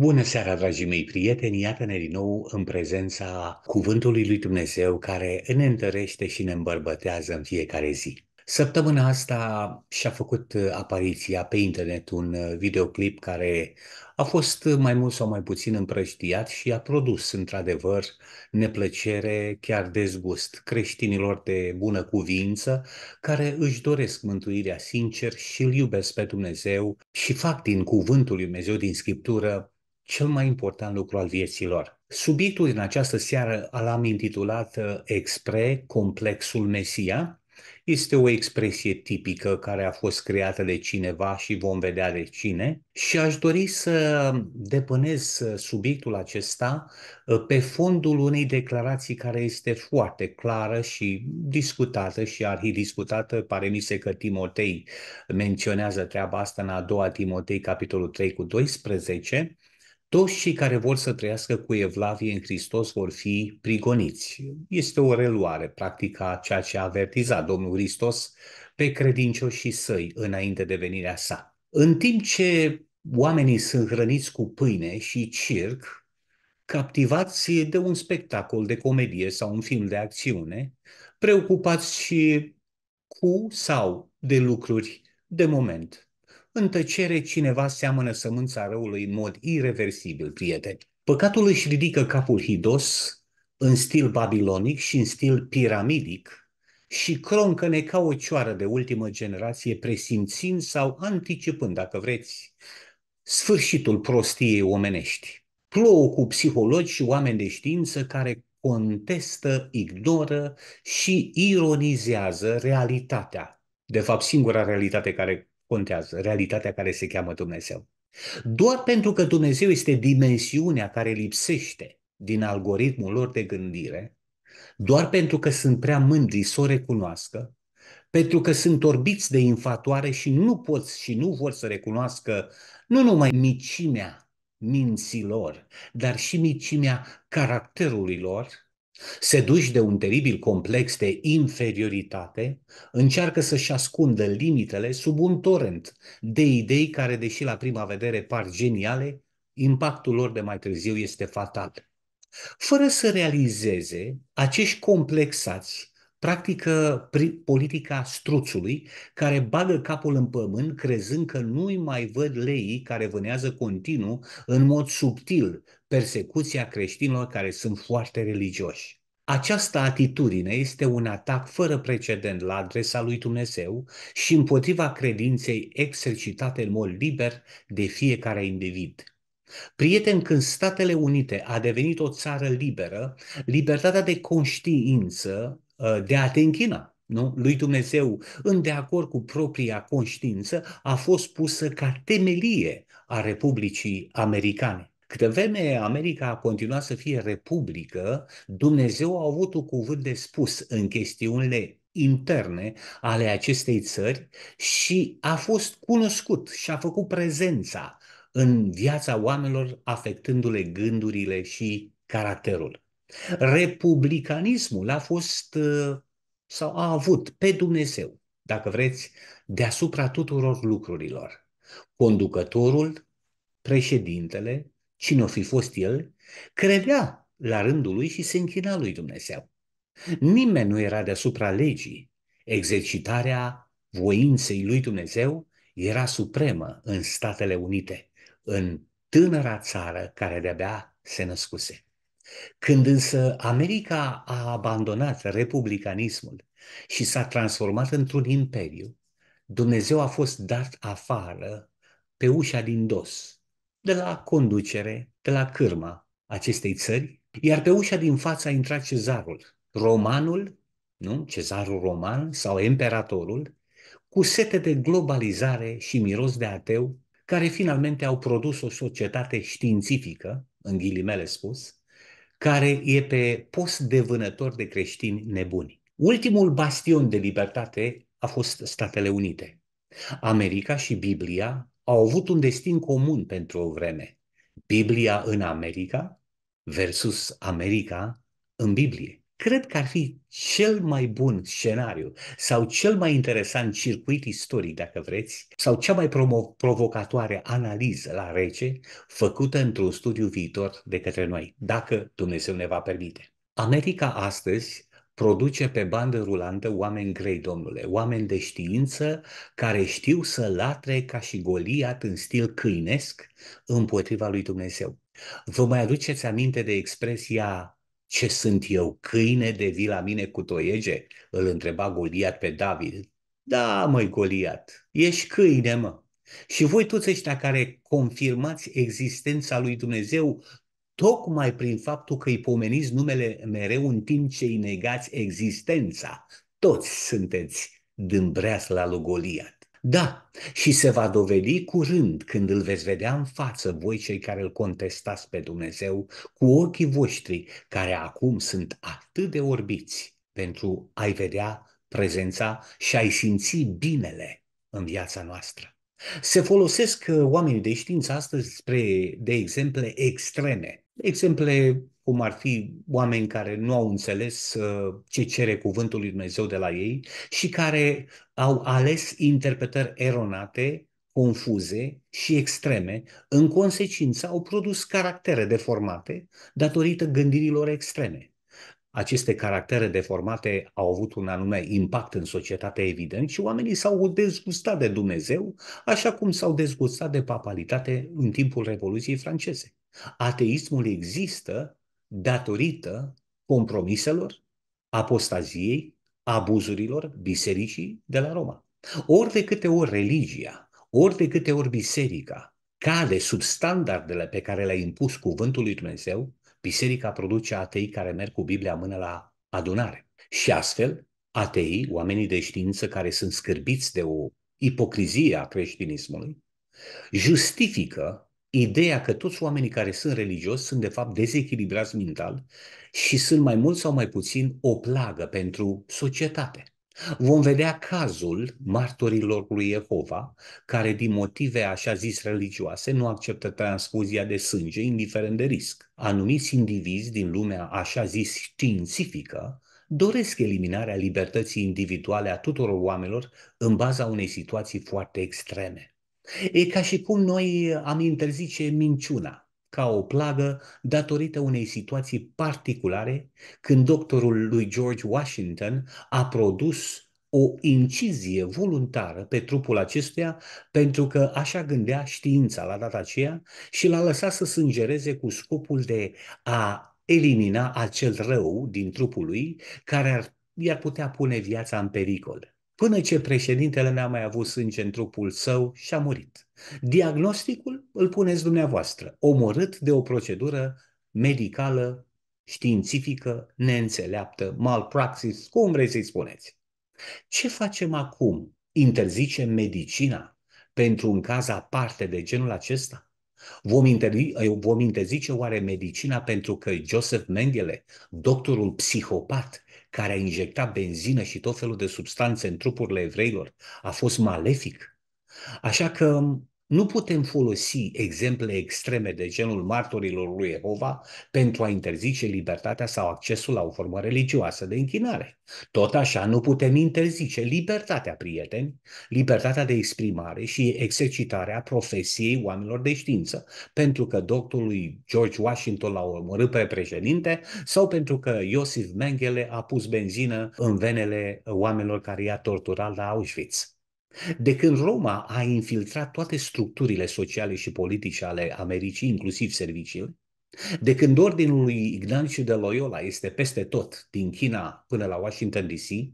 Bună seara, dragii mei prieteni! Iată-ne din nou în prezența Cuvântului lui Dumnezeu care ne întărește și ne îmbărbătează în fiecare zi. Săptămâna asta și-a făcut uh, apariția pe internet un uh, videoclip care a fost mai mult sau mai puțin împrăștiat și a produs, într-adevăr, neplăcere, chiar dezgust creștinilor de bună cuvință, care își doresc mântuirea sincer și îl iubesc pe Dumnezeu și fac din cuvântul lui Dumnezeu, din Scriptură, cel mai important lucru al vieților. Subiectul din această seară l-am intitulat uh, Expre, Complexul Mesia. Este o expresie tipică care a fost creată de cineva și vom vedea de cine. Și aș dori să depănez uh, subiectul acesta uh, pe fondul unei declarații care este foarte clară și discutată și arhidiscutată. Pare mi se că Timotei menționează treaba asta în a doua Timotei, capitolul 3 cu 12, toți cei care vor să trăiască cu Evlavie în Hristos vor fi prigoniți. Este o reluare, practic, a ceea ce a avertizat Domnul Hristos pe credincioșii săi înainte de venirea sa. În timp ce oamenii sunt hrăniți cu pâine și circ, captivați de un spectacol de comedie sau un film de acțiune, preocupați și cu sau de lucruri de moment. În tăcere cineva seamănă sămânța răului în mod irreversibil, prieteni. Păcatul își ridică capul hidos în stil babilonic și în stil piramidic și ne ca o cioară de ultimă generație, presimțind sau anticipând, dacă vreți, sfârșitul prostiei omenești. Plouă cu psihologi și oameni de știință care contestă, ignoră și ironizează realitatea. De fapt, singura realitate care contează, realitatea care se cheamă Dumnezeu. Doar pentru că Dumnezeu este dimensiunea care lipsește din algoritmul lor de gândire, doar pentru că sunt prea mândri să o recunoască, pentru că sunt orbiți de infatoare și nu pot și nu vor să recunoască nu numai micimea minților, dar și micimea caracterului lor, Seduși de un teribil complex de inferioritate, încearcă să-și ascundă limitele sub un torent de idei care, deși la prima vedere par geniale, impactul lor de mai târziu este fatal. Fără să realizeze, acești complexați practică politica struțului, care bagă capul în pământ crezând că nu-i mai văd leii care vânează continuu în mod subtil persecuția creștinilor care sunt foarte religioși. Această atitudine este un atac fără precedent la adresa lui Dumnezeu și împotriva credinței exercitate în mod liber de fiecare individ. Prieten, când Statele Unite a devenit o țară liberă, libertatea de conștiință Uh, de a te închina nu? lui Dumnezeu, în de acord cu propria conștiință, a fost pusă ca temelie a Republicii Americane. Câte vreme America a continuat să fie republică, Dumnezeu a avut un cuvânt de spus în chestiunile interne ale acestei țări și a fost cunoscut și a făcut prezența în viața oamenilor, afectându-le gândurile și caracterul. Republicanismul a fost uh, sau a avut pe Dumnezeu, dacă vreți, deasupra tuturor lucrurilor. Conducătorul, președintele, cine o fi fost el, credea la rândul lui și se închina lui Dumnezeu. Nimeni nu era deasupra legii. Exercitarea voinței lui Dumnezeu era supremă în Statele Unite, în tânăra țară care de-abia se născuse. Când însă America a abandonat republicanismul și s-a transformat într-un imperiu, Dumnezeu a fost dat afară pe ușa din dos, de la conducere, de la cârma acestei țări, iar pe ușa din față a intrat cezarul, romanul, nu? cezarul roman sau imperatorul, cu sete de globalizare și miros de ateu, care finalmente au produs o societate științifică, în ghilimele spus, care e pe post de vânător de creștini nebuni. Ultimul bastion de libertate a fost Statele Unite. America și Biblia au avut un destin comun pentru o vreme. Biblia în America versus America în Biblie cred că ar fi cel mai bun scenariu sau cel mai interesant circuit istoric, dacă vreți, sau cea mai promo- provocatoare analiză la rece făcută într-un studiu viitor de către noi, dacă Dumnezeu ne va permite. America astăzi produce pe bandă rulantă oameni grei, domnule, oameni de știință care știu să latre ca și Goliat în stil câinesc împotriva lui Dumnezeu. Vă mai aduceți aminte de expresia ce sunt eu, câine de vii la mine cu toiege? Îl întreba Goliat pe David. Da, măi, Goliat, ești câine, mă. Și voi toți ăștia care confirmați existența lui Dumnezeu tocmai prin faptul că îi pomeniți numele mereu în timp ce îi negați existența. Toți sunteți dâmbreați la lui Goliat. Da, și se va dovedi curând când îl veți vedea în față voi cei care îl contestați pe Dumnezeu cu ochii voștri care acum sunt atât de orbiți pentru a-i vedea prezența și a-i simți binele în viața noastră. Se folosesc uh, oamenii de știință astăzi spre, de exemple extreme Exemple cum ar fi oameni care nu au înțeles uh, ce cere cuvântul lui Dumnezeu de la ei și care au ales interpretări eronate, confuze și extreme. În consecință au produs caractere deformate datorită gândirilor extreme. Aceste caractere deformate au avut un anume impact în societate evident și oamenii s-au dezgustat de Dumnezeu, așa cum s-au dezgustat de papalitate în timpul Revoluției franceze. Ateismul există datorită compromiselor, apostaziei, abuzurilor bisericii de la Roma. Ori de câte ori religia, ori de câte ori biserica cade sub standardele pe care le-a impus cuvântul lui Dumnezeu, biserica produce atei care merg cu Biblia mână la adunare. Și astfel, ateii, oamenii de știință care sunt scârbiți de o ipocrizie a creștinismului, justifică ideea că toți oamenii care sunt religioși sunt de fapt dezechilibrați mental și sunt mai mult sau mai puțin o plagă pentru societate. Vom vedea cazul martorilor lui Jehova, care din motive așa zis religioase nu acceptă transfuzia de sânge, indiferent de risc. Anumiți indivizi din lumea așa zis științifică doresc eliminarea libertății individuale a tuturor oamenilor în baza unei situații foarte extreme. E ca și cum noi am interzice minciuna ca o plagă datorită unei situații particulare când doctorul lui George Washington a produs o incizie voluntară pe trupul acestuia pentru că așa gândea știința la data aceea și l-a lăsat să sângereze cu scopul de a elimina acel rău din trupul lui care ar, i-ar putea pune viața în pericol până ce președintele n-a mai avut sânge în trupul său și a murit. Diagnosticul îl puneți dumneavoastră, omorât de o procedură medicală, științifică, neînțeleaptă, malpraxis, cum vreți să-i spuneți. Ce facem acum? Interzice medicina pentru un caz aparte de genul acesta? Vom, interzi- eh, vom interzice oare medicina pentru că Joseph Mengele, doctorul psihopat, care a injectat benzină și tot felul de substanțe în trupurile evreilor a fost malefic. Așa că nu putem folosi exemple extreme de genul martorilor lui Jehova pentru a interzice libertatea sau accesul la o formă religioasă de închinare. Tot așa, nu putem interzice libertatea, prieteni, libertatea de exprimare și exercitarea profesiei oamenilor de știință, pentru că doctorului George Washington l-a omorât pe președinte sau pentru că Iosif Mengele a pus benzină în venele oamenilor care i-a torturat la Auschwitz. De când Roma a infiltrat toate structurile sociale și politice ale Americii, inclusiv serviciile, de când ordinul lui Ignaciu de Loyola este peste tot, din China până la Washington DC,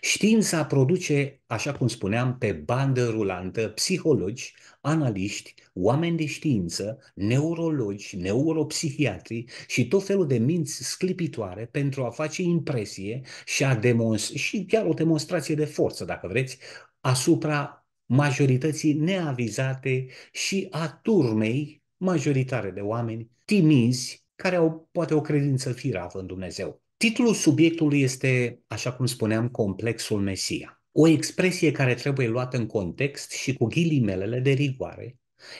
știința produce, așa cum spuneam, pe bandă rulantă psihologi, analiști, oameni de știință, neurologi, neuropsihiatri și tot felul de minți sclipitoare pentru a face impresie și, a demonstra și chiar o demonstrație de forță, dacă vreți, asupra majorității neavizate și a turmei majoritare de oameni timizi care au poate o credință firavă în Dumnezeu. Titlul subiectului este, așa cum spuneam, Complexul Mesia. O expresie care trebuie luată în context și cu ghilimelele de rigoare.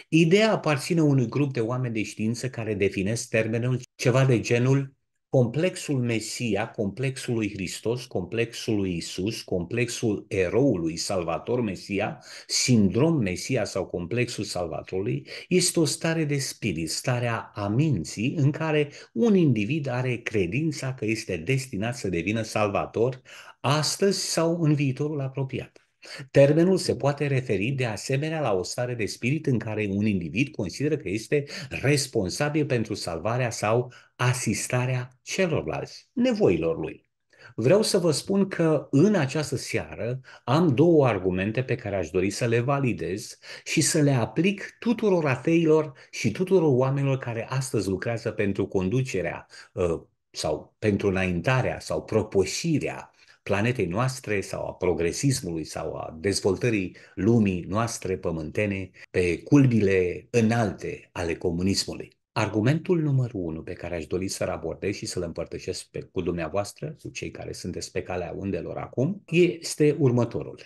Ideea aparține unui grup de oameni de știință care definesc termenul ceva de genul complexul Mesia, complexul lui Hristos, complexul lui Isus, complexul eroului Salvator Mesia, sindrom Mesia sau complexul Salvatorului, este o stare de spirit, starea a minții în care un individ are credința că este destinat să devină salvator astăzi sau în viitorul apropiat. Termenul se poate referi de asemenea la o stare de spirit în care un individ consideră că este responsabil pentru salvarea sau asistarea celorlalți, nevoilor lui. Vreau să vă spun că în această seară am două argumente pe care aș dori să le validez și să le aplic tuturor ateilor și tuturor oamenilor care astăzi lucrează pentru conducerea uh, sau pentru înaintarea sau propoșirea planetei noastre sau a progresismului sau a dezvoltării lumii noastre pământene pe culmile înalte ale comunismului. Argumentul numărul unu pe care aș dori să-l abordez și să-l împărtășesc pe, cu dumneavoastră, cu cei care sunteți pe calea undelor acum, este următorul.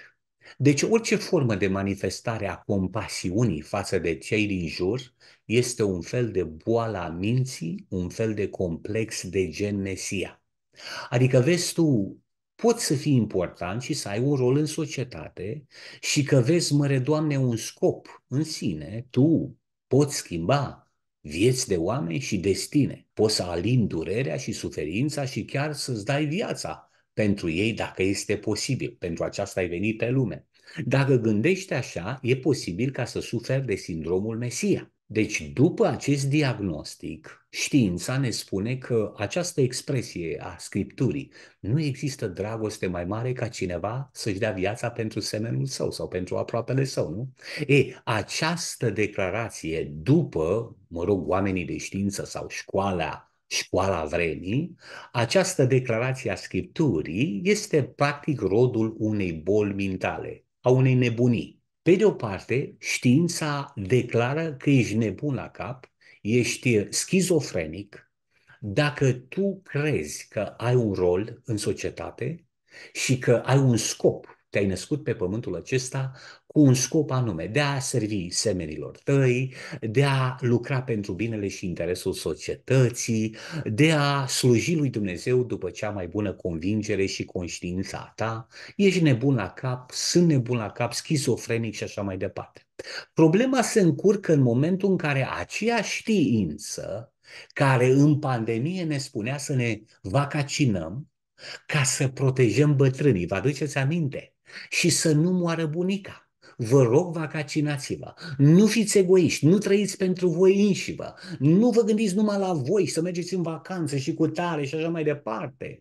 Deci orice formă de manifestare a compasiunii față de cei din jur este un fel de boală a minții, un fel de complex de gen mesia. Adică vezi tu poți să fii important și să ai un rol în societate și că vezi, măre Doamne, un scop în sine, tu poți schimba vieți de oameni și destine. Poți să alini durerea și suferința și chiar să-ți dai viața pentru ei dacă este posibil. Pentru aceasta ai venit pe lume. Dacă gândești așa, e posibil ca să suferi de sindromul Mesia. Deci, după acest diagnostic, știința ne spune că această expresie a Scripturii nu există dragoste mai mare ca cineva să-și dea viața pentru semenul său sau pentru aproapele său, nu? E, această declarație, după, mă rog, oamenii de știință sau școala școala vremii, această declarație a Scripturii este practic rodul unei boli mentale, a unei nebunii. Pe de o parte, știința declară că ești nebun la cap, ești schizofrenic, dacă tu crezi că ai un rol în societate și că ai un scop, te-ai născut pe pământul acesta cu un scop anume, de a servi semenilor tăi, de a lucra pentru binele și interesul societății, de a sluji lui Dumnezeu după cea mai bună convingere și conștiința ta, ești nebun la cap, sunt nebun la cap, schizofrenic și așa mai departe. Problema se încurcă în momentul în care aceea știință care în pandemie ne spunea să ne vacacinăm ca să protejăm bătrânii, vă aduceți aminte, și să nu moară bunica vă rog, vaccinați-vă. Nu fiți egoiști, nu trăiți pentru voi înși vă. Nu vă gândiți numai la voi, să mergeți în vacanță și cu tare și așa mai departe.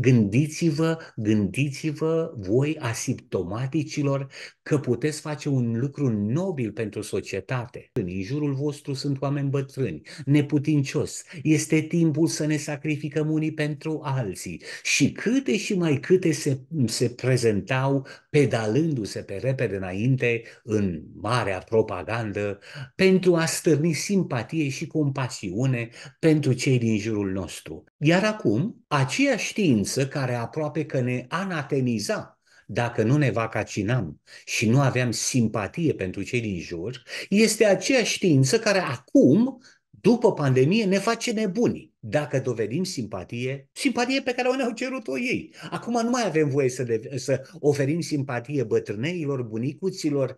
Gândiți-vă, gândiți-vă voi asimptomaticilor că puteți face un lucru nobil pentru societate. În jurul vostru sunt oameni bătrâni, neputincios. Este timpul să ne sacrificăm unii pentru alții. Și câte și mai câte se, se prezentau pedalându-se pe repede înainte înainte în marea propagandă pentru a stârni simpatie și compasiune pentru cei din jurul nostru. Iar acum, aceeași știință care aproape că ne anatemiza dacă nu ne vaccinam și nu aveam simpatie pentru cei din jur, este aceeași știință care acum după pandemie ne face nebuni dacă dovedim simpatie, simpatie pe care o ne-au cerut-o ei. Acum nu mai avem voie să, de, să oferim simpatie bătrâneilor, bunicuților,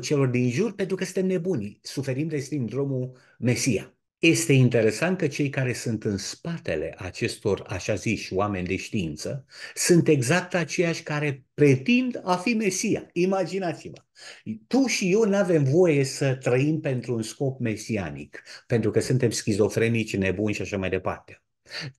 celor din jur, pentru că suntem nebuni. Suferim de sindromul Mesia. Este interesant că cei care sunt în spatele acestor, așa ziși, oameni de știință, sunt exact aceiași care pretind a fi Mesia. Imaginați-vă! Tu și eu nu avem voie să trăim pentru un scop mesianic, pentru că suntem schizofrenici, nebuni și așa mai departe.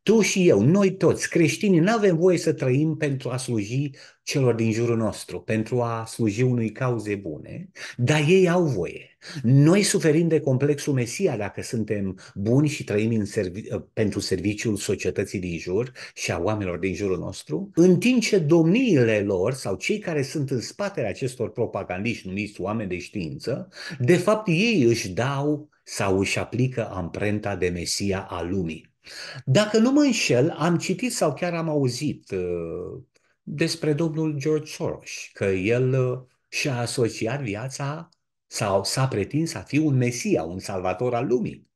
Tu și eu, noi toți, creștinii, nu avem voie să trăim pentru a sluji celor din jurul nostru, pentru a sluji unui cauze bune, dar ei au voie. Noi suferim de complexul Mesia dacă suntem buni și trăim în servi- pentru serviciul societății din jur și a oamenilor din jurul nostru, în timp ce domniile lor sau cei care sunt în spatele acestor propagandiști numiți oameni de știință, de fapt ei își dau sau își aplică amprenta de Mesia a lumii. Dacă nu mă înșel, am citit sau chiar am auzit uh, despre domnul George Soros, că el uh, și-a asociat viața sau s-a pretins a fi un mesia, un salvator al lumii.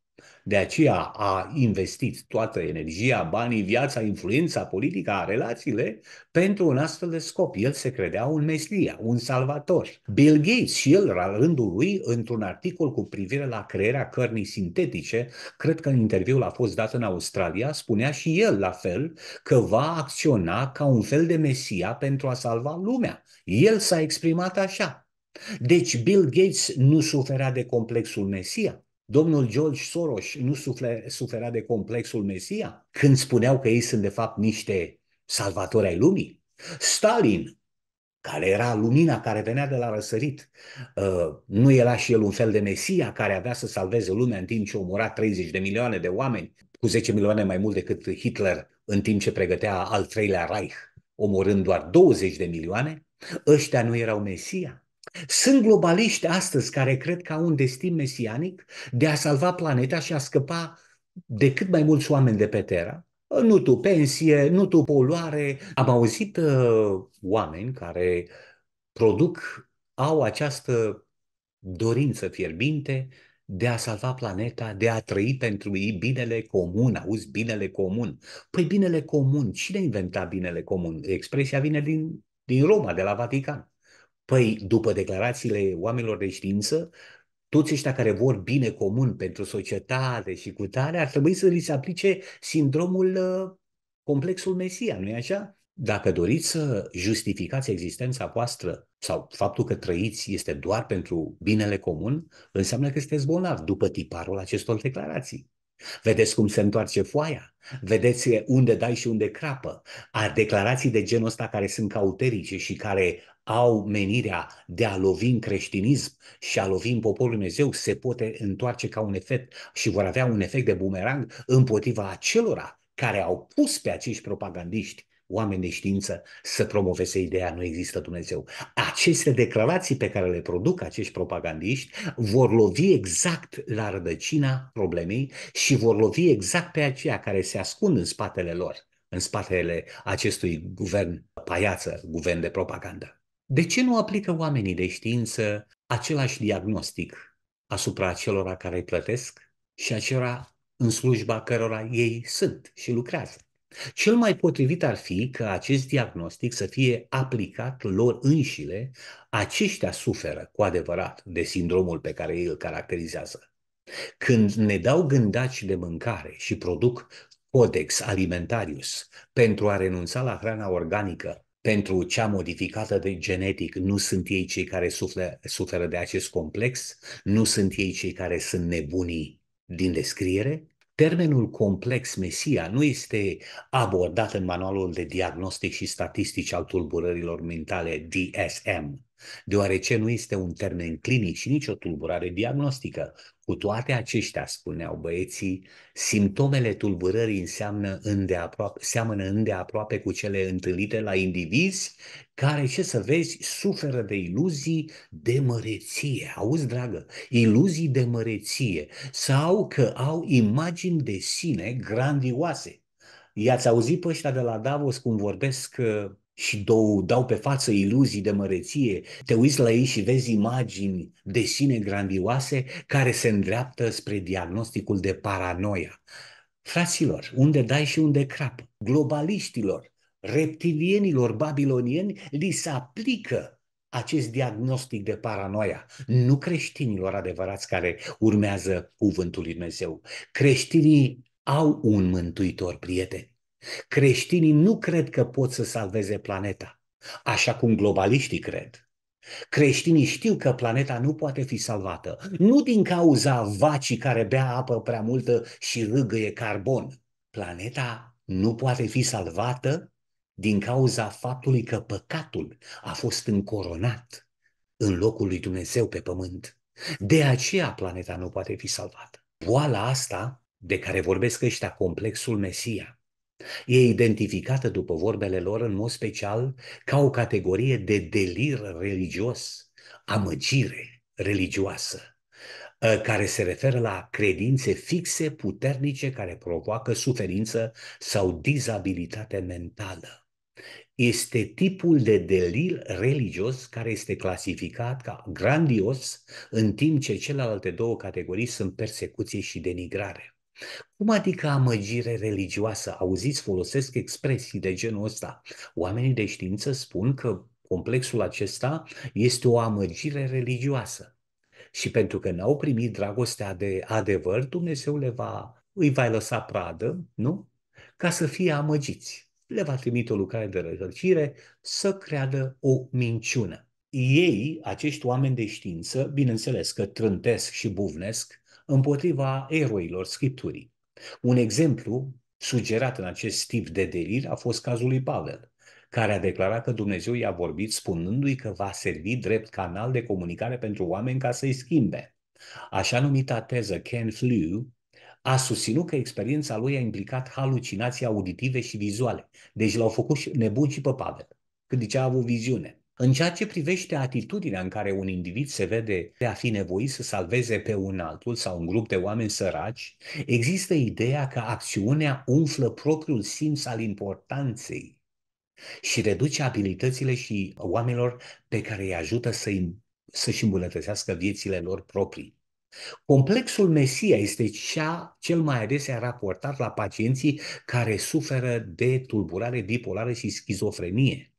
De aceea a investit toată energia, banii, viața, influența politică, relațiile pentru un astfel de scop. El se credea un mesia, un salvator. Bill Gates și el, la rândul lui, într-un articol cu privire la crearea cărnii sintetice, cred că în interviul a fost dat în Australia, spunea și el la fel că va acționa ca un fel de mesia pentru a salva lumea. El s-a exprimat așa. Deci Bill Gates nu suferea de complexul Mesia. Domnul George Soros nu sufle, suferea de complexul Mesia când spuneau că ei sunt de fapt niște salvatori ai lumii? Stalin, care era lumina care venea de la răsărit, uh, nu era și el un fel de Mesia care avea să salveze lumea în timp ce omora 30 de milioane de oameni, cu 10 milioane mai mult decât Hitler în timp ce pregătea al treilea Reich, omorând doar 20 de milioane? Ăștia nu erau Mesia, sunt globaliști astăzi care cred că au un destin mesianic de a salva planeta și a scăpa de cât mai mulți oameni de pe Terra. Nu tu pensie, nu tu poluare. Am auzit uh, oameni care produc, au această dorință fierbinte de a salva planeta, de a trăi pentru binele comun, auzi, binele comun. Păi binele comun, cine inventa binele comun? Expresia vine din, din Roma, de la Vatican. Păi, după declarațiile oamenilor de știință, toți ăștia care vor bine comun pentru societate și cu tare, ar trebui să li se aplice sindromul ă, complexul Mesia, nu-i așa? Dacă doriți să justificați existența voastră sau faptul că trăiți este doar pentru binele comun, înseamnă că sunteți bolnavi după tiparul acestor declarații. Vedeți cum se întoarce foaia? Vedeți eh, unde dai și unde crapă? A declarații de genul ăsta care sunt cauterice și care au menirea de a lovi în creștinism și a lovi în poporul Dumnezeu se poate întoarce ca un efect și vor avea un efect de bumerang împotriva acelora care au pus pe acești propagandiști oameni de știință să promoveze ideea nu există Dumnezeu. Aceste declarații pe care le produc acești propagandiști vor lovi exact la rădăcina problemei și vor lovi exact pe aceia care se ascund în spatele lor, în spatele acestui guvern paiață, guvern de propagandă. De ce nu aplică oamenii de știință același diagnostic asupra celor care îi plătesc și acelora în slujba cărora ei sunt și lucrează? Cel mai potrivit ar fi ca acest diagnostic să fie aplicat lor înșile, aceștia suferă cu adevărat de sindromul pe care ei îl caracterizează. Când ne dau gândaci de mâncare și produc codex alimentarius pentru a renunța la hrana organică, pentru cea modificată de genetic, nu sunt ei cei care sufle, suferă de acest complex, nu sunt ei cei care sunt nebunii din descriere, Termenul complex Mesia nu este abordat în manualul de diagnostic și statistici al tulburărilor mentale DSM, deoarece nu este un termen clinic și nici o tulburare diagnostică. Cu toate aceștia, spuneau băieții, simptomele tulburării înseamnă îndeaproape, seamănă îndeaproape cu cele întâlnite la indivizi care, ce să vezi, suferă de iluzii de măreție. Auzi, dragă, iluzii de măreție sau că au imagini de sine grandioase. I-ați auzit pe ăștia de la Davos cum vorbesc uh, și dou, dau pe față iluzii de măreție, te uiți la ei și vezi imagini de sine grandioase care se îndreaptă spre diagnosticul de paranoia. Fraților, unde dai și unde crap? globaliștilor, reptilienilor babilonieni, li se aplică acest diagnostic de paranoia, nu creștinilor adevărați care urmează cuvântul lui Dumnezeu. Creștinii au un mântuitor, prieteni Creștinii nu cred că pot să salveze planeta, așa cum globaliștii cred. Creștinii știu că planeta nu poate fi salvată, nu din cauza vacii care bea apă prea multă și râgăie carbon. Planeta nu poate fi salvată din cauza faptului că păcatul a fost încoronat în locul lui Dumnezeu pe pământ. De aceea planeta nu poate fi salvată. Boala asta de care vorbesc ăștia, complexul Mesia, E identificată, după vorbele lor, în mod special ca o categorie de delir religios, amăgire religioasă, ă, care se referă la credințe fixe, puternice, care provoacă suferință sau dizabilitate mentală. Este tipul de delir religios care este clasificat ca grandios, în timp ce celelalte două categorii sunt persecuție și denigrare. Cum adică amăgire religioasă? Auziți, folosesc expresii de genul ăsta. Oamenii de știință spun că complexul acesta este o amăgire religioasă. Și pentru că n-au primit dragostea de adevăr, Dumnezeu le va, îi va lăsa pradă, nu? Ca să fie amăgiți. Le va trimite o lucrare de rătăcire să creadă o minciună. Ei, acești oameni de știință, bineînțeles că trântesc și buvnesc, împotriva eroilor Scripturii. Un exemplu sugerat în acest tip de delir a fost cazul lui Pavel, care a declarat că Dumnezeu i-a vorbit spunându-i că va servi drept canal de comunicare pentru oameni ca să-i schimbe. Așa numita teză Ken Flew a susținut că experiența lui a implicat halucinații auditive și vizuale. Deci l-au făcut nebun și pe Pavel, când zicea deci a avut viziune. În ceea ce privește atitudinea în care un individ se vede de a fi nevoit să salveze pe un altul sau un grup de oameni săraci, există ideea că acțiunea umflă propriul simț al importanței și reduce abilitățile și oamenilor pe care îi ajută să-i, să-și îmbunătățească viețile lor proprii. Complexul Mesia este cea cel mai adesea raportat la pacienții care suferă de tulburare bipolară și schizofrenie.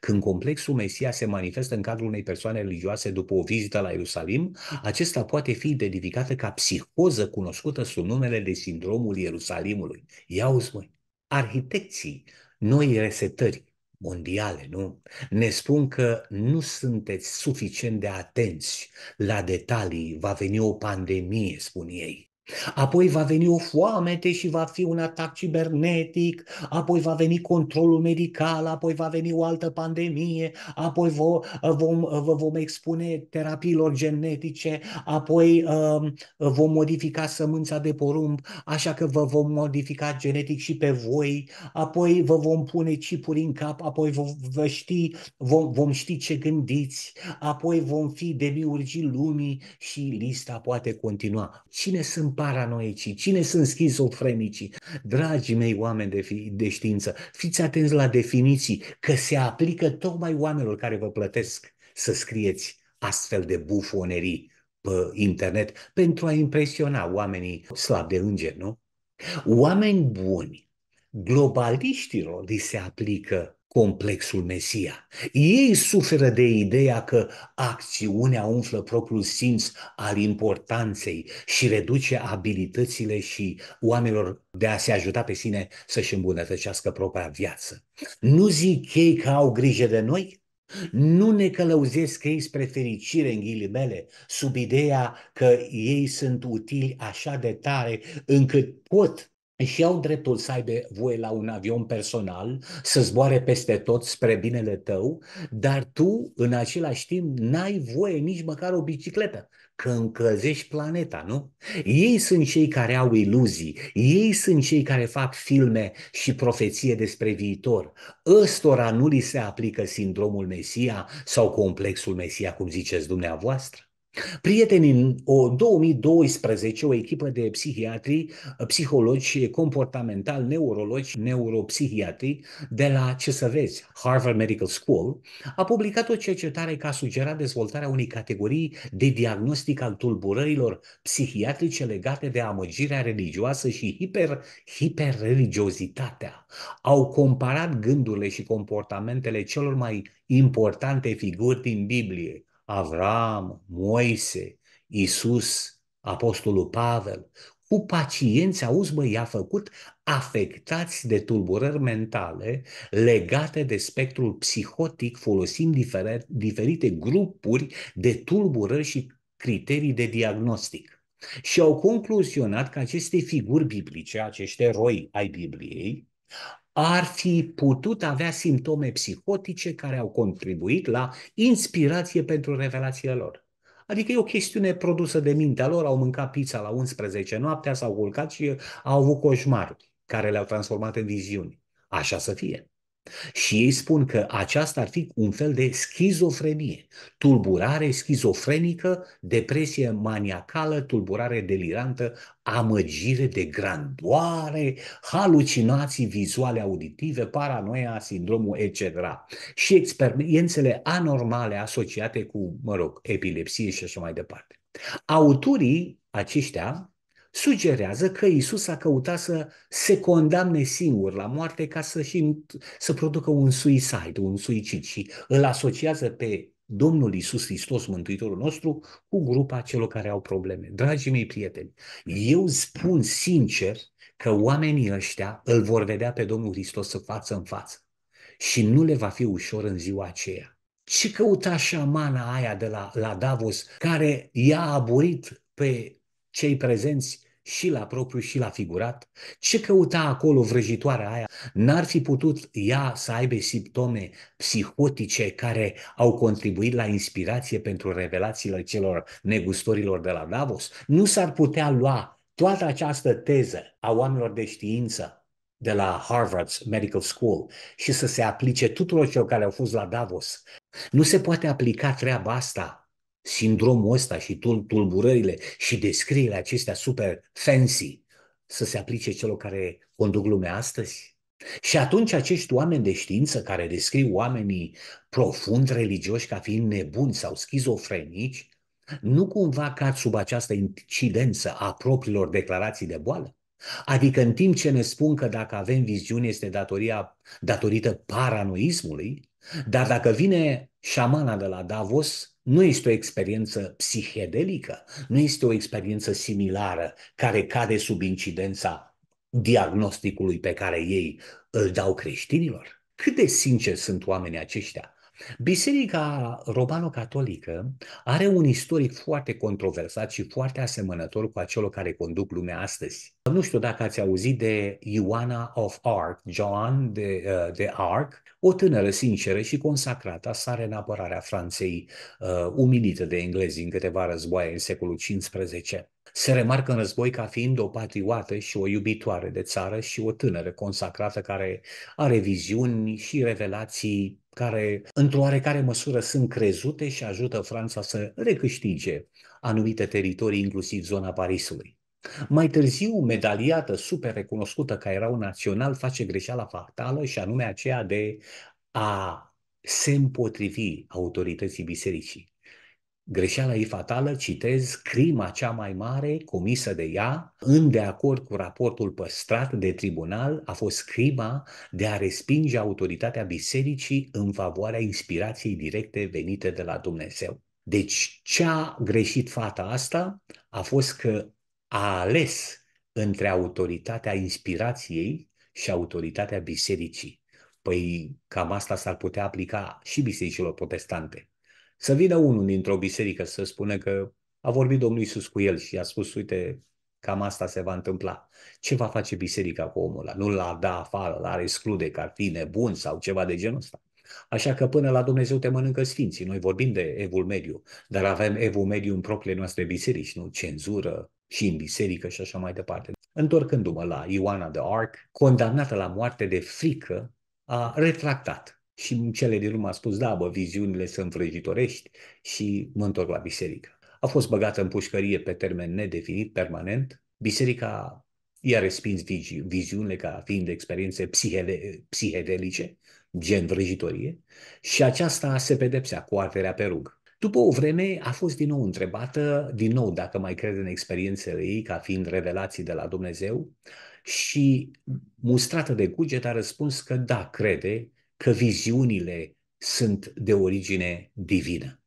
Când complexul Mesia se manifestă în cadrul unei persoane religioase după o vizită la Ierusalim, acesta poate fi identificată ca psihoză cunoscută sub numele de sindromul Ierusalimului. Ia uzi, măi, arhitecții noi resetări mondiale, nu? Ne spun că nu sunteți suficient de atenți la detalii, va veni o pandemie, spun ei. Apoi va veni o foamete și va fi un atac cibernetic, apoi va veni controlul medical, apoi va veni o altă pandemie, apoi vom, vom, vom expune terapiilor genetice, apoi um, vom modifica sămânța de porumb, așa că vă vom modifica genetic și pe voi, apoi vă vom pune cipuri în cap, apoi vă vă ști, vom, vom ști ce gândiți, apoi vom fi demiurgii lumii și lista poate continua. Cine sunt paranoicii, cine sunt schizofrenicii. Dragii mei oameni de, fi, de știință, fiți atenți la definiții, că se aplică tocmai oamenilor care vă plătesc să scrieți astfel de bufonerii pe internet pentru a impresiona oamenii slabi de îngeri, nu? Oameni buni, globaliștilor li se aplică complexul Mesia. Ei suferă de ideea că acțiunea umflă propriul simț al importanței și reduce abilitățile și oamenilor de a se ajuta pe sine să-și îmbunătățească propria viață. Nu zic ei că au grijă de noi? Nu ne călăuzesc ei spre fericire în ghilimele, sub ideea că ei sunt utili așa de tare încât pot și au dreptul să aibă voie la un avion personal, să zboare peste tot spre binele tău, dar tu, în același timp, n-ai voie nici măcar o bicicletă, că încălzești planeta, nu? Ei sunt cei care au iluzii, ei sunt cei care fac filme și profeție despre viitor. Ăstora nu li se aplică sindromul Mesia sau complexul Mesia, cum ziceți dumneavoastră? Prietenii, în 2012, o echipă de psihiatri, uh, psihologi comportamental, neurologi, neuropsihiatri de la, ce să vezi, Harvard Medical School, a publicat o cercetare care a dezvoltarea unei categorii de diagnostic al tulburărilor psihiatrice legate de amăgirea religioasă și hiper, hiperreligiozitatea. Au comparat gândurile și comportamentele celor mai importante figuri din Biblie, Avram, Moise, Isus, Apostolul Pavel, cu pacienți, auzi mă, i-a făcut afectați de tulburări mentale legate de spectrul psihotic, folosind difere, diferite grupuri de tulburări și criterii de diagnostic. Și au concluzionat că aceste figuri biblice, acești eroi ai Bibliei, ar fi putut avea simptome psihotice care au contribuit la inspirație pentru revelațiile lor. Adică e o chestiune produsă de mintea lor, au mâncat pizza la 11 noaptea, s-au culcat și au avut coșmaruri care le-au transformat în viziuni. Așa să fie. Și ei spun că aceasta ar fi un fel de schizofrenie, tulburare schizofrenică, depresie maniacală, tulburare delirantă, amăgire de grandoare, halucinații vizuale auditive, paranoia, sindromul etc. Și experiențele anormale asociate cu, mă rog, epilepsie și așa mai departe. Autorii aceștia sugerează că Isus a căutat să se condamne singur la moarte ca să, și, să producă un suicide, un suicid și îl asociază pe Domnul Isus Hristos, Mântuitorul nostru, cu grupa celor care au probleme. Dragii mei prieteni, eu spun sincer că oamenii ăștia îl vor vedea pe Domnul Hristos față în față și nu le va fi ușor în ziua aceea. Ce căuta șamana aia de la, la Davos care i-a aburit pe cei prezenți și la propriu și la figurat? Ce căuta acolo vrăjitoarea aia? N-ar fi putut ea să aibă simptome psihotice care au contribuit la inspirație pentru revelațiile celor negustorilor de la Davos? Nu s-ar putea lua toată această teză a oamenilor de știință de la Harvard's Medical School și să se aplice tuturor celor care au fost la Davos. Nu se poate aplica treaba asta sindromul ăsta și tul- tulburările și descrierile acestea super fancy să se aplice celor care conduc lumea astăzi? Și atunci acești oameni de știință care descriu oamenii profund religioși ca fiind nebuni sau schizofrenici, nu cumva cad sub această incidență a propriilor declarații de boală? Adică în timp ce ne spun că dacă avem viziune este datoria, datorită paranoismului, dar dacă vine șamana de la Davos nu este o experiență psihedelică, nu este o experiență similară care cade sub incidența diagnosticului pe care ei îl dau creștinilor. Cât de sinceri sunt oamenii aceștia? Biserica romano-catolică are un istoric foarte controversat și foarte asemănător cu acelul care conduc lumea astăzi. Nu știu dacă ați auzit de Ioana of Arc, Joan de, uh, de Arc, o tânără sinceră și consacrată sare în apărarea Franței, uh, umilită de englezi în câteva războaie în secolul XV. Se remarcă în război ca fiind o patrioată și o iubitoare de țară și o tânără consacrată care are viziuni și revelații care într-o oarecare măsură sunt crezute și ajută Franța să recâștige anumite teritorii, inclusiv zona Parisului. Mai târziu, medaliată, super recunoscută ca erau național, face greșeala fatală și anume aceea de a se împotrivi autorității bisericii. Greșeala e fatală, citez, crima cea mai mare comisă de ea, în de acord cu raportul păstrat de tribunal, a fost crima de a respinge autoritatea bisericii în favoarea inspirației directe venite de la Dumnezeu. Deci ce a greșit fata asta a fost că a ales între autoritatea inspirației și autoritatea bisericii. Păi cam asta s-ar putea aplica și bisericilor protestante. Să vină unul dintr-o biserică să spună că a vorbit Domnul Iisus cu el și a spus, uite, cam asta se va întâmpla. Ce va face biserica cu omul ăla? Nu l-a da afară, l-ar exclude că ar fi nebun sau ceva de genul ăsta. Așa că până la Dumnezeu te mănâncă sfinții. Noi vorbim de evul mediu, dar avem evul mediu în propriile noastre biserici, nu cenzură și în biserică și așa mai departe. Întorcându-mă la Ioana de Arc, condamnată la moarte de frică, a retractat și în cele din urmă a spus, da, bă, viziunile sunt vrăjitorești și mă întorc la biserică. A fost băgată în pușcărie pe termen nedefinit, permanent. Biserica i-a respins vizi- viziunile ca fiind experiențe psihede- psihedelice, gen vrăjitorie, și aceasta se pedepsea cu arterea pe rug. După o vreme a fost din nou întrebată, din nou dacă mai crede în experiențele ei ca fiind revelații de la Dumnezeu și mustrată de cuget a răspuns că da, crede că viziunile sunt de origine divină.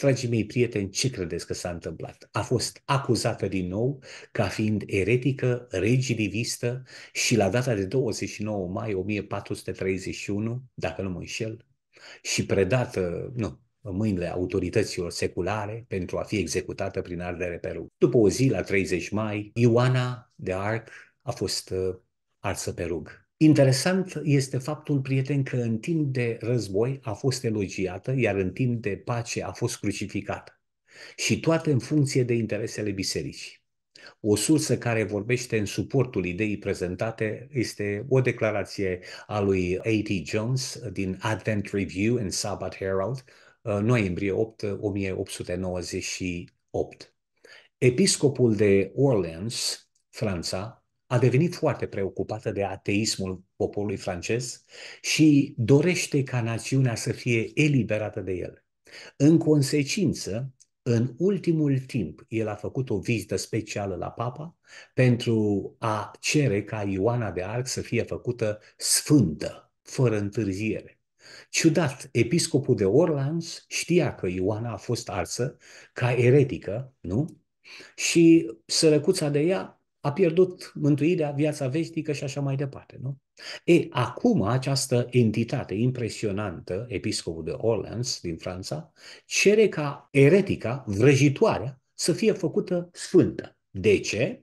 Dragii mei prieteni, ce credeți că s-a întâmplat? A fost acuzată din nou ca fiind eretică, regidivistă și la data de 29 mai 1431, dacă nu mă înșel, și predată, nu, în mâinile autorităților seculare pentru a fi executată prin ardere pe rug. După o zi, la 30 mai, Ioana de Arc a fost uh, arsă pe rug. Interesant este faptul, prieten, că în timp de război a fost elogiată, iar în timp de pace a fost crucificată. Și toate în funcție de interesele bisericii. O sursă care vorbește în suportul ideii prezentate este o declarație a lui A.T. Jones din Advent Review în Sabbath Herald, uh, noiembrie 8, 1898. Episcopul de Orleans, Franța, a devenit foarte preocupată de ateismul poporului francez și dorește ca națiunea să fie eliberată de el. În consecință, în ultimul timp, el a făcut o vizită specială la papa pentru a cere ca Ioana de Arc să fie făcută sfântă, fără întârziere. Ciudat, episcopul de Orleans știa că Ioana a fost arsă ca eretică, nu? Și sărăcuța de ea a pierdut mântuirea, viața veșnică și așa mai departe. Nu? E, acum această entitate impresionantă, episcopul de Orleans din Franța, cere ca eretica, vrăjitoarea, să fie făcută sfântă. De ce?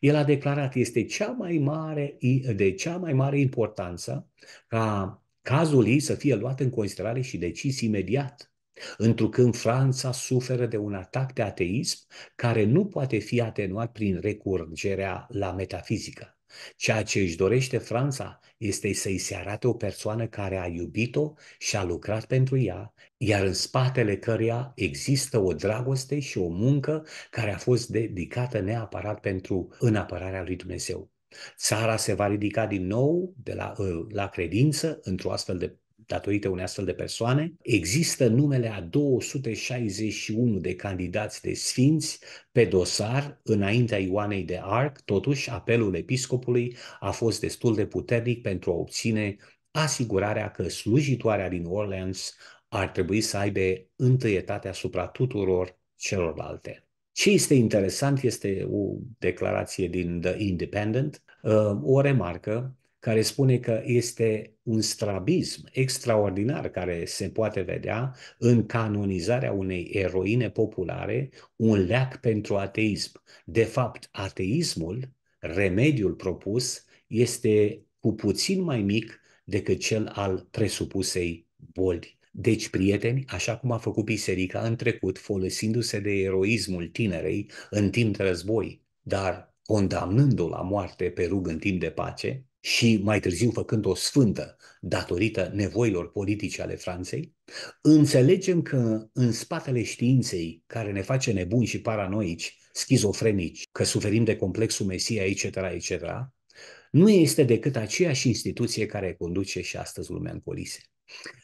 El a declarat este cea mai mare, de cea mai mare importanță ca cazul ei să fie luat în considerare și decis imediat întrucând Franța suferă de un atac de ateism care nu poate fi atenuat prin recurgerea la metafizică. Ceea ce își dorește Franța este să-i se arate o persoană care a iubit-o și a lucrat pentru ea, iar în spatele căreia există o dragoste și o muncă care a fost dedicată neapărat pentru înapărarea lui Dumnezeu. Țara se va ridica din nou de la, la credință într-o astfel de datorită unei astfel de persoane. Există numele a 261 de candidați de sfinți pe dosar înaintea Ioanei de Arc, totuși apelul episcopului a fost destul de puternic pentru a obține asigurarea că slujitoarea din Orleans ar trebui să aibă întâietate asupra tuturor celorlalte. Ce este interesant este o declarație din The Independent, uh, o remarcă care spune că este un strabism extraordinar care se poate vedea în canonizarea unei eroine populare, un leac pentru ateism. De fapt, ateismul, remediul propus, este cu puțin mai mic decât cel al presupusei boli. Deci, prieteni, așa cum a făcut biserica în trecut, folosindu-se de eroismul tinerei în timp de război, dar condamnându-l la moarte pe rug în timp de pace, și mai târziu făcând o sfântă datorită nevoilor politice ale Franței, înțelegem că în spatele științei care ne face nebuni și paranoici, schizofrenici, că suferim de complexul Mesia, etc., etc., nu este decât aceeași instituție care conduce și astăzi lumea în colise.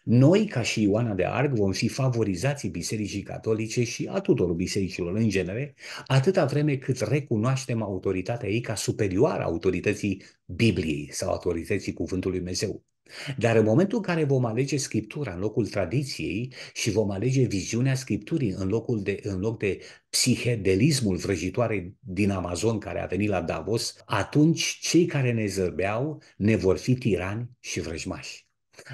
Noi, ca și Ioana de Arc, vom fi favorizații Bisericii Catolice și a tuturor bisericilor în genere, atâta vreme cât recunoaștem autoritatea ei ca superioară autorității Bibliei sau autorității Cuvântului Dumnezeu. Dar în momentul în care vom alege Scriptura în locul tradiției și vom alege viziunea Scripturii în, locul de, în loc de psihedelismul vrăjitoare din Amazon care a venit la Davos, atunci cei care ne zărbeau ne vor fi tirani și vrăjmași.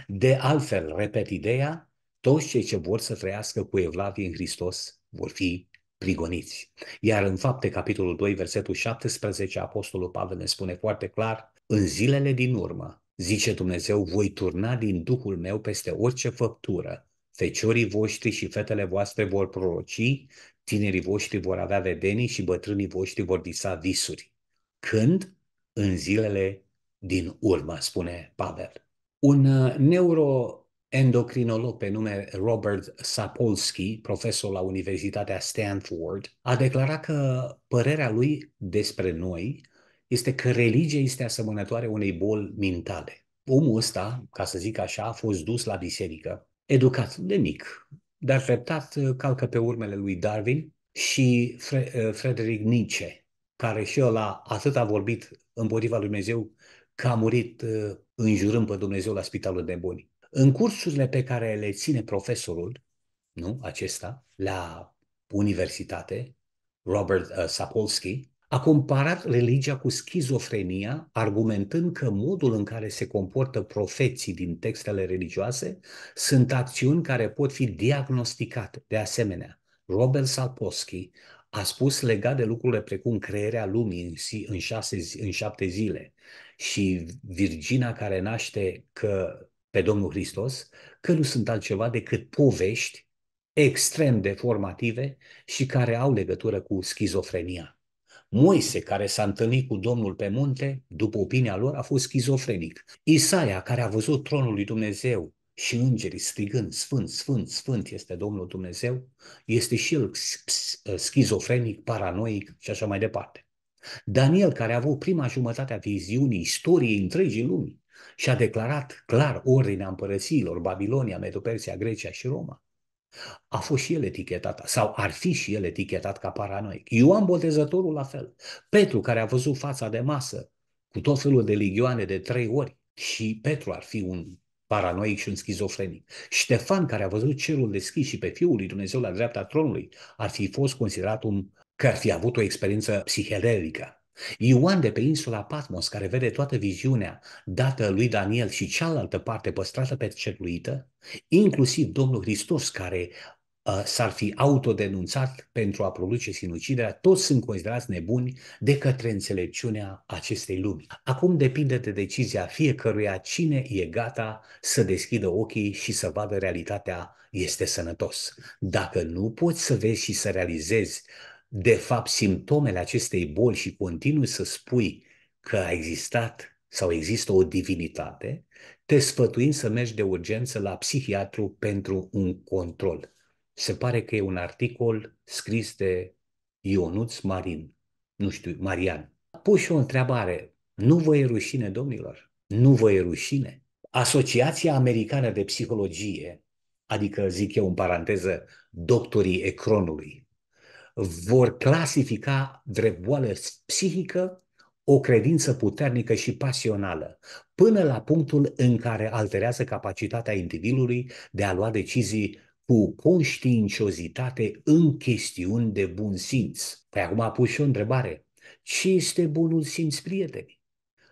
De altfel, repet ideea, toți cei ce vor să trăiască cu Evlavie în Hristos vor fi prigoniți. Iar în fapte, capitolul 2, versetul 17, Apostolul Pavel ne spune foarte clar, în zilele din urmă, zice Dumnezeu, voi turna din Duhul meu peste orice făptură. Feciorii voștri și fetele voastre vor proroci, tinerii voștri vor avea vedenii și bătrânii voștri vor visa visuri. Când? În zilele din urmă, spune Pavel. Un uh, neuroendocrinolog pe nume Robert Sapolsky, profesor la Universitatea Stanford, a declarat că părerea lui despre noi este că religia este asemănătoare unei boli mentale. Omul ăsta, ca să zic așa, a fost dus la biserică, educat de mic, dar treptat uh, calcă pe urmele lui Darwin și Fre- uh, Frederick Nietzsche, care și el a atât a vorbit împotriva lui Dumnezeu că a murit uh, înjurând pe Dumnezeu la spitalul de boli. În cursurile pe care le ține profesorul, nu, acesta, la universitate, Robert uh, Sapolsky, a comparat religia cu schizofrenia, argumentând că modul în care se comportă profeții din textele religioase sunt acțiuni care pot fi diagnosticate. De asemenea, Robert Sapolsky a spus legat de lucrurile precum crearea lumii în, în, șase, în șapte zile, și Virgina care naște că pe Domnul Hristos, că nu sunt altceva decât povești extrem de formative și care au legătură cu schizofrenia. Moise, care s-a întâlnit cu Domnul pe munte, după opinia lor, a fost schizofrenic. Isaia, care a văzut tronul lui Dumnezeu și îngerii strigând, Sfânt, Sfânt, Sfânt este Domnul Dumnezeu, este și el schizofrenic, paranoic și așa mai departe. Daniel, care a avut prima jumătate a viziunii istoriei întregii lumi și a declarat clar ordinea împărățiilor Babilonia, Medopersia, Grecia și Roma, a fost și el etichetat sau ar fi și el etichetat ca paranoic. Ioan Botezătorul la fel. Petru, care a văzut fața de masă cu tot felul de ligioane de trei ori și Petru ar fi un paranoic și un schizofrenic. Ștefan, care a văzut cerul deschis și pe Fiul lui Dumnezeu la dreapta tronului, ar fi fost considerat un că ar fi avut o experiență psihedelică. Ioan de pe insula Patmos, care vede toată viziunea dată lui Daniel și cealaltă parte păstrată pe cerluită, inclusiv Domnul Hristos, care uh, s-ar fi autodenunțat pentru a produce sinuciderea, toți sunt considerați nebuni de către înțelepciunea acestei lumi. Acum depinde de decizia fiecăruia cine e gata să deschidă ochii și să vadă realitatea este sănătos. Dacă nu poți să vezi și să realizezi uh, de fapt, simptomele acestei boli și continui să spui că a existat sau există o divinitate, te sfătuim să mergi de urgență la psihiatru pentru un control. Se pare că e un articol scris de Ionuț Marin, nu știu, Marian. pus și o întrebare. Nu vă e rușine, domnilor? Nu vă e rușine? Asociația Americană de Psihologie, adică zic eu în paranteză, doctorii ecronului, vor clasifica drept boală psihică o credință puternică și pasională, până la punctul în care alterează capacitatea individului de a lua decizii cu conștiinciozitate în chestiuni de bun simț. Păi acum a pus și o întrebare. Ce este bunul simț, prieteni?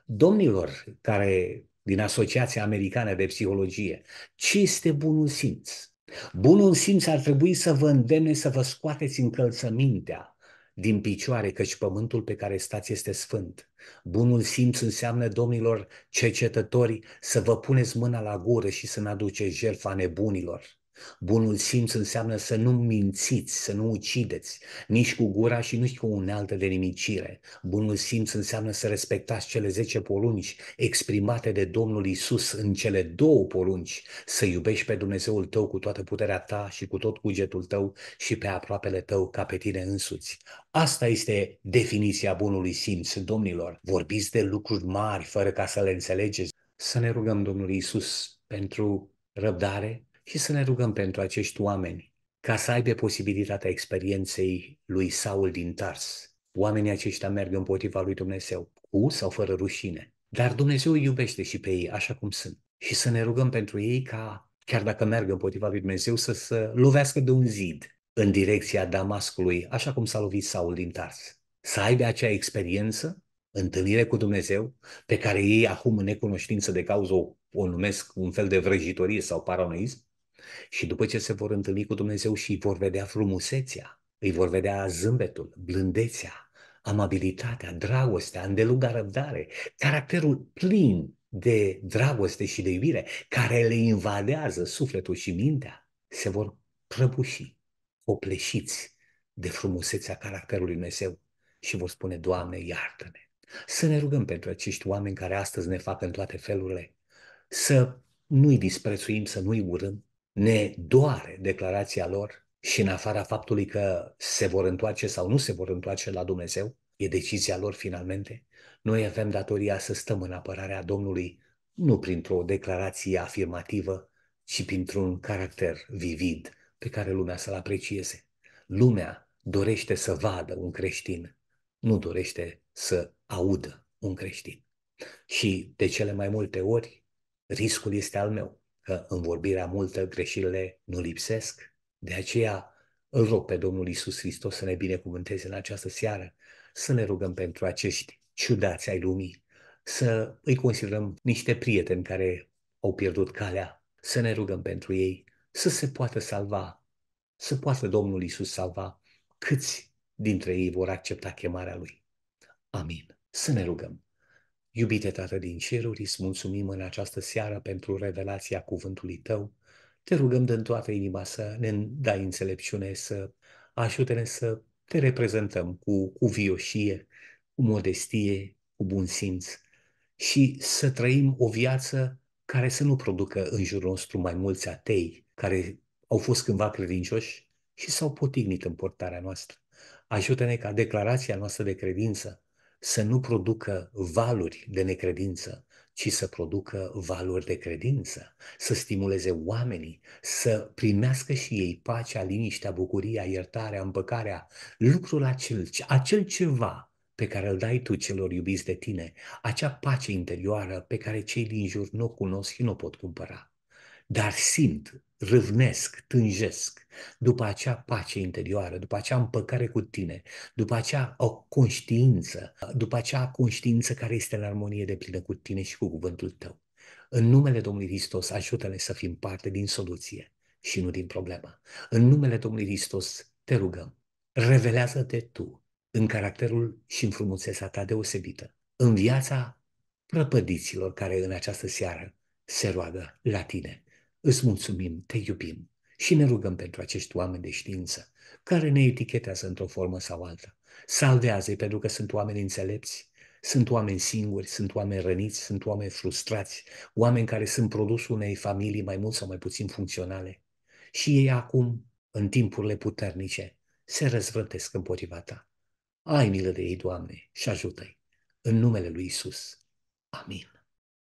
Domnilor care din Asociația Americană de Psihologie, ce este bunul simț? Bunul simț ar trebui să vă îndemne să vă scoateți încălțămintea din picioare, căci pământul pe care stați este sfânt. Bunul simț înseamnă, domnilor cercetători, să vă puneți mâna la gură și să ne aduceți jertfa nebunilor. Bunul simț înseamnă să nu mințiți, să nu ucideți, nici cu gura și nici cu unealtă de nimicire. Bunul simț înseamnă să respectați cele zece porunci exprimate de Domnul Isus în cele două porunci, să iubești pe Dumnezeul tău cu toată puterea ta și cu tot cugetul tău și pe aproapele tău ca pe tine însuți. Asta este definiția bunului simț, domnilor. Vorbiți de lucruri mari fără ca să le înțelegeți. Să ne rugăm Domnului Isus pentru răbdare, și să ne rugăm pentru acești oameni ca să aibă posibilitatea experienței lui Saul din Tars. Oamenii aceștia merg împotriva lui Dumnezeu, cu sau fără rușine. Dar Dumnezeu îi iubește și pe ei așa cum sunt. Și să ne rugăm pentru ei ca, chiar dacă merg împotriva lui Dumnezeu, să se lovească de un zid în direcția Damascului, așa cum s-a lovit Saul din Tars. Să aibă acea experiență, întâlnire cu Dumnezeu, pe care ei acum în necunoștință de cauză o, o numesc un fel de vrăjitorie sau paranoism, și după ce se vor întâlni cu Dumnezeu și îi vor vedea frumusețea, îi vor vedea zâmbetul, blândețea, amabilitatea, dragostea, îndelunga răbdare, caracterul plin de dragoste și de iubire care le invadează sufletul și mintea, se vor prăbuși, opleșiți de frumusețea caracterului Dumnezeu și vor spune, Doamne, iartă-ne. Să ne rugăm pentru acești oameni care astăzi ne fac în toate felurile, să nu-i disprețuim, să nu-i urâm, ne doare declarația lor și în afara faptului că se vor întoarce sau nu se vor întoarce la Dumnezeu, e decizia lor finalmente, noi avem datoria să stăm în apărarea Domnului nu printr-o declarație afirmativă, ci printr-un caracter vivid pe care lumea să-l aprecieze. Lumea dorește să vadă un creștin, nu dorește să audă un creștin. Și de cele mai multe ori, riscul este al meu că în vorbirea multă greșelile nu lipsesc. De aceea îl rog pe Domnul Isus Hristos să ne binecuvânteze în această seară, să ne rugăm pentru acești ciudați ai lumii, să îi considerăm niște prieteni care au pierdut calea, să ne rugăm pentru ei, să se poată salva, să poată Domnul Isus salva câți dintre ei vor accepta chemarea Lui. Amin. Să ne rugăm. Iubite Tată din ceruri, îți mulțumim în această seară pentru revelația cuvântului Tău. Te rugăm din toată inima să ne dai înțelepciune, să ajute-ne să te reprezentăm cu, cu vioșie, cu modestie, cu bun simț și să trăim o viață care să nu producă în jurul nostru mai mulți atei care au fost cândva credincioși și s-au potignit în portarea noastră. Ajută-ne ca declarația noastră de credință să nu producă valuri de necredință, ci să producă valori de credință, să stimuleze oamenii să primească și ei pacea, liniștea, bucuria, iertarea, împăcarea, lucrul acel, acel ceva pe care îl dai tu celor iubiți de tine, acea pace interioară pe care cei din jur nu o cunosc și nu o pot cumpăra, dar simt râvnesc, tânjesc după acea pace interioară, după acea împăcare cu tine, după acea o conștiință, după acea conștiință care este în armonie de plină cu tine și cu cuvântul tău. În numele Domnului Hristos, ajută-ne să fim parte din soluție și nu din problemă. În numele Domnului Hristos, te rugăm, revelează-te tu în caracterul și în frumusețea ta deosebită, în viața prăpădiților care în această seară se roagă la tine Îți mulțumim, te iubim și ne rugăm pentru acești oameni de știință care ne etichetează într-o formă sau alta. Salvează-i pentru că sunt oameni înțelepți, sunt oameni singuri, sunt oameni răniți, sunt oameni frustrați, oameni care sunt produsul unei familii mai mult sau mai puțin funcționale. Și ei acum, în timpurile puternice, se răzvrătesc împotriva ta. Ai milă de ei, Doamne, și ajută-i. În numele lui Isus. Amin.